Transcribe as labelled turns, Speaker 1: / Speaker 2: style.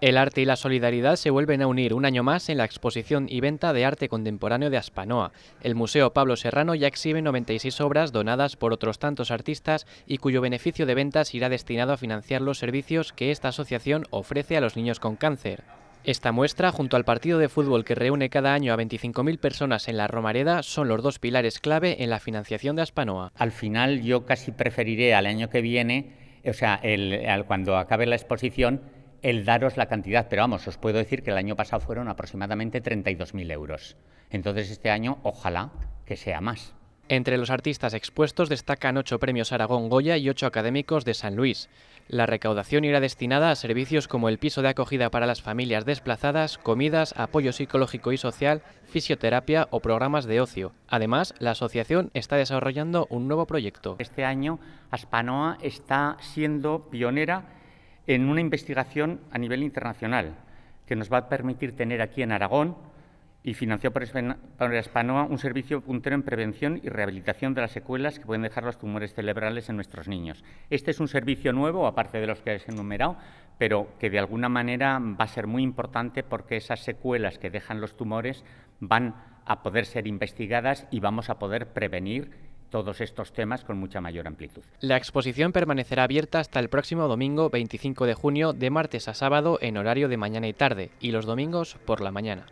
Speaker 1: El arte y la solidaridad se vuelven a unir un año más en la exposición y venta de arte contemporáneo de Aspanoa. El Museo Pablo Serrano ya exhibe 96 obras donadas por otros tantos artistas y cuyo beneficio de ventas irá destinado a financiar los servicios que esta asociación ofrece a los niños con cáncer. Esta muestra, junto al partido de fútbol que reúne cada año a 25.000 personas en la Romareda, son los dos pilares clave en la financiación de Aspanoa. Al final yo casi preferiré
Speaker 2: al año que viene, o sea, cuando acabe la exposición, el daros la cantidad, pero vamos, os puedo decir que el año pasado fueron aproximadamente 32.000 euros. Entonces este
Speaker 1: año ojalá que sea más. Entre los artistas expuestos destacan ocho premios Aragón Goya y ocho académicos de San Luis. La recaudación irá destinada a servicios como el piso de acogida para las familias desplazadas, comidas, apoyo psicológico y social, fisioterapia o programas de ocio. Además, la asociación está desarrollando un nuevo proyecto. Este año
Speaker 2: Aspanoa está siendo pionera en una investigación a nivel internacional que nos va a permitir tener aquí en Aragón y financiado por, Espanoa un servicio puntero en prevención y rehabilitación de las secuelas que pueden dejar los tumores cerebrales en nuestros niños. Este es un servicio nuevo, aparte de los que he enumerado, pero que de alguna manera va a ser muy importante porque esas secuelas que dejan los tumores van a poder ser investigadas y vamos a poder prevenir todos estos temas con mucha mayor amplitud. La
Speaker 1: exposición permanecerá abierta hasta el próximo domingo 25 de junio, de martes a sábado en horario de mañana y tarde, y los domingos por la mañana.